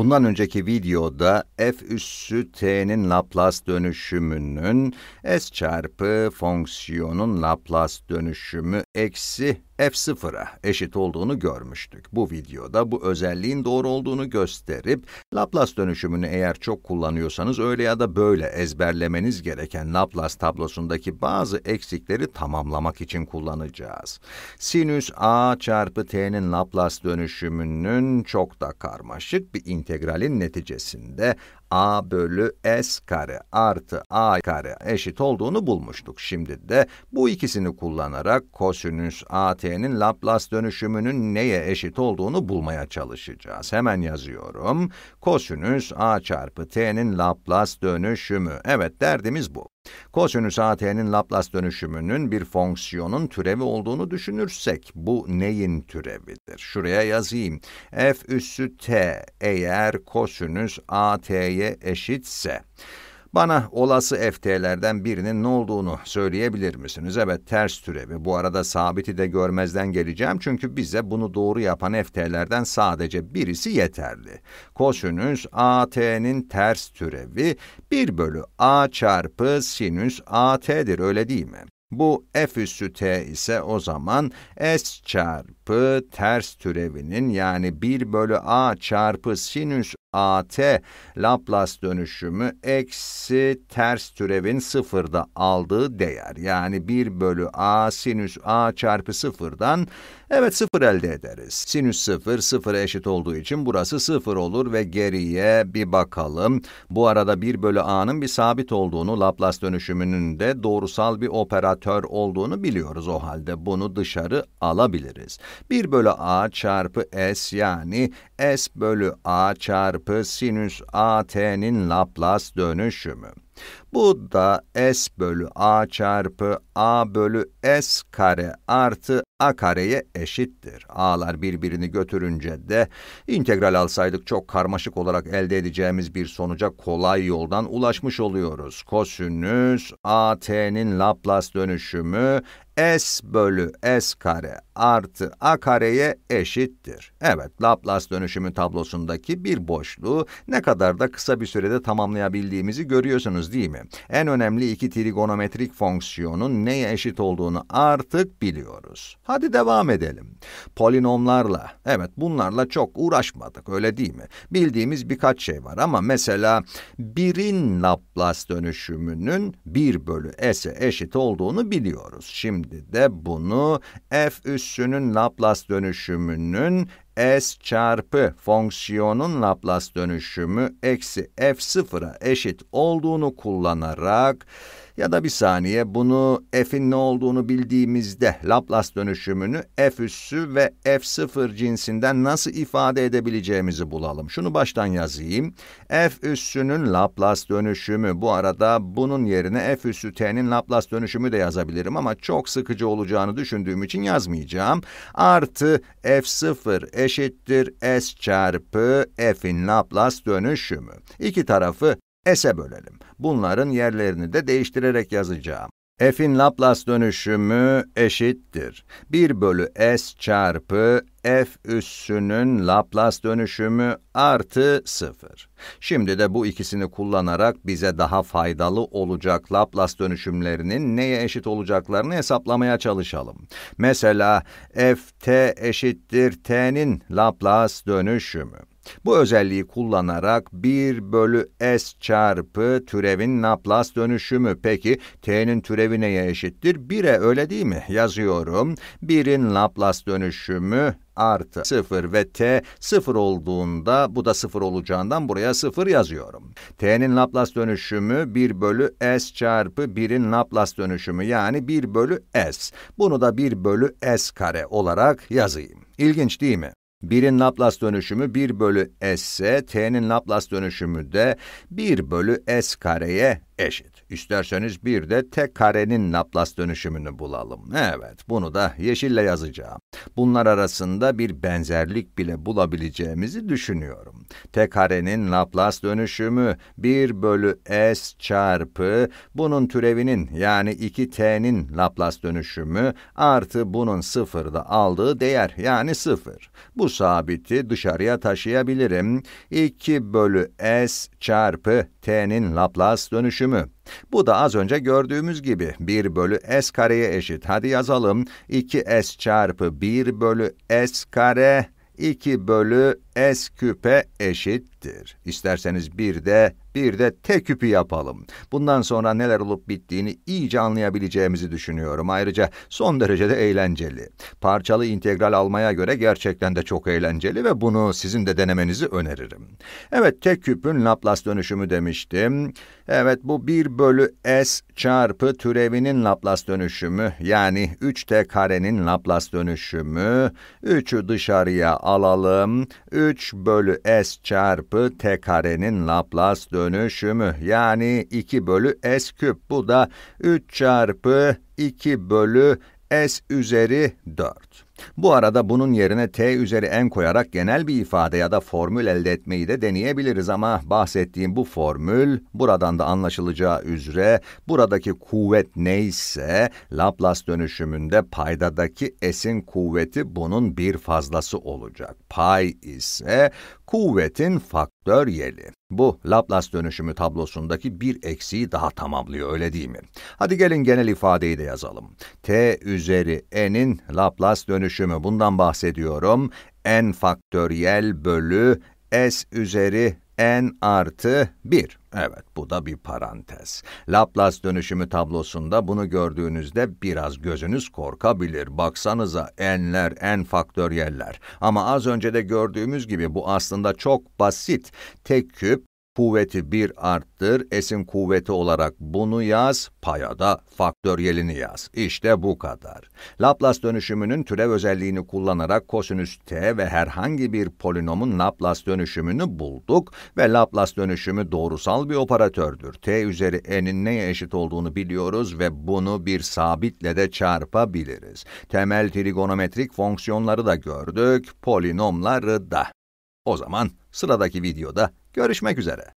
Bundan önceki videoda f üssü t'nin Laplace dönüşümünün s çarpı fonksiyonun Laplace dönüşümü eksi f sıfıra eşit olduğunu görmüştük. Bu videoda bu özelliğin doğru olduğunu gösterip, Laplace dönüşümünü eğer çok kullanıyorsanız öyle ya da böyle ezberlemeniz gereken Laplace tablosundaki bazı eksikleri tamamlamak için kullanacağız. Sinüs a çarpı t'nin Laplace dönüşümünün çok da karmaşık bir integral integralin neticesinde a bölü s kare artı a kare eşit olduğunu bulmuştuk. Şimdi de bu ikisini kullanarak kosinüs at'nin Laplace dönüşümünün neye eşit olduğunu bulmaya çalışacağız. Hemen yazıyorum. Kosinüs a çarpı t'nin Laplace dönüşümü. Evet derdimiz bu. Kosinüs AT'nin Laplace dönüşümünün bir fonksiyonun türevi olduğunu düşünürsek bu neyin türevidir? Şuraya yazayım. F üssü t eğer kosinüs AT'ye eşitse bana olası FT'lerden birinin ne olduğunu söyleyebilir misiniz? Evet, ters türevi. Bu arada sabiti de görmezden geleceğim çünkü bize bunu doğru yapan FT'lerden sadece birisi yeterli. Kosinüs AT'nin ters türevi 1 bölü A çarpı sinüs AT'dir, öyle değil mi? Bu F üssü T ise o zaman S çarpı çarpı ters türevinin yani 1 bölü a çarpı sinüs at Laplace dönüşümü eksi ters türevin sıfırda aldığı değer. Yani 1 bölü a sinüs a çarpı sıfırdan evet sıfır elde ederiz. Sinüs sıfır sıfıra eşit olduğu için burası sıfır olur ve geriye bir bakalım. Bu arada 1 bölü a'nın bir sabit olduğunu Laplace dönüşümünün de doğrusal bir operatör olduğunu biliyoruz o halde. Bunu dışarı alabiliriz. 1 bölü a çarpı s yani s bölü a çarpı sinüs at'nin Laplace dönüşümü. Bu da s bölü a çarpı a bölü s kare artı a kareye eşittir. A'lar birbirini götürünce de integral alsaydık çok karmaşık olarak elde edeceğimiz bir sonuca kolay yoldan ulaşmış oluyoruz. Kosinüs at'nin Laplace dönüşümü s bölü s kare artı a kareye eşittir. Evet, Laplace dönüşümü tablosundaki bir boşluğu ne kadar da kısa bir sürede tamamlayabildiğimizi görüyorsunuz değil mi? En önemli iki trigonometrik fonksiyonun neye eşit olduğunu artık biliyoruz. Hadi devam edelim. Polinomlarla, evet bunlarla çok uğraşmadık öyle değil mi? Bildiğimiz birkaç şey var ama mesela birin Laplace dönüşümünün 1 bölü s'e eşit olduğunu biliyoruz. Şimdi de bunu f üssünün Laplace dönüşümünün s çarpı fonksiyonun Laplace dönüşümü eksi f sıfıra eşit olduğunu kullanarak ya da bir saniye bunu f'in ne olduğunu bildiğimizde Laplace dönüşümünü f üssü ve f sıfır cinsinden nasıl ifade edebileceğimizi bulalım. Şunu baştan yazayım. f üssünün Laplace dönüşümü bu arada bunun yerine f üssü t'nin Laplace dönüşümü de yazabilirim ama çok sıkıcı olacağını düşündüğüm için yazmayacağım. Artı f sıfır eşit eşittir s çarpı f'in Laplace dönüşümü. İki tarafı s'e bölelim. Bunların yerlerini de değiştirerek yazacağım f'in Laplace dönüşümü eşittir. 1 bölü s çarpı f üssünün Laplace dönüşümü artı 0. Şimdi de bu ikisini kullanarak bize daha faydalı olacak Laplace dönüşümlerinin neye eşit olacaklarını hesaplamaya çalışalım. Mesela f t eşittir t'nin Laplace dönüşümü. Bu özelliği kullanarak 1 bölü s çarpı türevin Laplace dönüşümü. Peki t'nin türevi neye eşittir? 1'e öyle değil mi? Yazıyorum. 1'in Laplace dönüşümü artı 0 ve t 0 olduğunda bu da 0 olacağından buraya 0 yazıyorum. t'nin Laplace dönüşümü 1 bölü s çarpı 1'in Laplace dönüşümü yani 1 bölü s. Bunu da 1 bölü s kare olarak yazayım. İlginç değil mi? 1'in Laplace dönüşümü 1 bölü s ise t'nin Laplace dönüşümü de 1 bölü s kareye eşit. İsterseniz bir de t karenin Laplace dönüşümünü bulalım. Evet, bunu da yeşille yazacağım. Bunlar arasında bir benzerlik bile bulabileceğimizi düşünüyorum. t karenin Laplace dönüşümü 1 bölü s çarpı bunun türevinin yani 2t'nin Laplace dönüşümü artı bunun sıfırda aldığı değer yani sıfır. Bu sabiti dışarıya taşıyabilirim. 2 bölü s çarpı t'nin Laplace dönüşümü. Bu da az önce gördüğümüz gibi 1 bölü s kareye eşit. Hadi yazalım. 2s çarpı 1 bölü s kare 2 bölü S küpe eşittir. İsterseniz bir de, bir de T küpü yapalım. Bundan sonra neler olup bittiğini iyice anlayabileceğimizi düşünüyorum. Ayrıca son derece de eğlenceli. Parçalı integral almaya göre gerçekten de çok eğlenceli ve bunu sizin de denemenizi öneririm. Evet, T küpün Laplace dönüşümü demiştim. Evet, bu 1 bölü S çarpı türevinin Laplace dönüşümü, yani 3T karenin Laplace dönüşümü. 3'ü dışarıya alalım. 3 3 bölü s çarpı t karenin Laplace dönüşümü yani 2 bölü s küp. Bu da 3 çarpı 2 bölü s üzeri 4. Bu arada bunun yerine t üzeri n koyarak genel bir ifade ya da formül elde etmeyi de deneyebiliriz ama bahsettiğim bu formül, buradan da anlaşılacağı üzere, buradaki kuvvet neyse, Laplace dönüşümünde paydadaki s'in kuvveti bunun bir fazlası olacak. Pay ise kuvvetin faktörü Döryeli. Bu Laplace dönüşümü tablosundaki bir eksiği daha tamamlıyor öyle değil mi? Hadi gelin genel ifadeyi de yazalım. T üzeri n'in Laplace dönüşümü bundan bahsediyorum. n faktöriyel bölü s üzeri n artı 1. Evet, bu da bir parantez. Laplace dönüşümü tablosunda bunu gördüğünüzde biraz gözünüz korkabilir. Baksanıza n'ler, n faktöriyeller. Ama az önce de gördüğümüz gibi bu aslında çok basit. Tek küp, kuvveti 1 arttır, esin kuvveti olarak bunu yaz, payada faktöriyelini yaz. İşte bu kadar. Laplace dönüşümünün türev özelliğini kullanarak kosinüs t ve herhangi bir polinomun Laplace dönüşümünü bulduk ve Laplace dönüşümü doğrusal bir operatördür. t üzeri n'in neye eşit olduğunu biliyoruz ve bunu bir sabitle de çarpabiliriz. Temel trigonometrik fonksiyonları da gördük, polinomları da. O zaman sıradaki videoda Görüşmek üzere.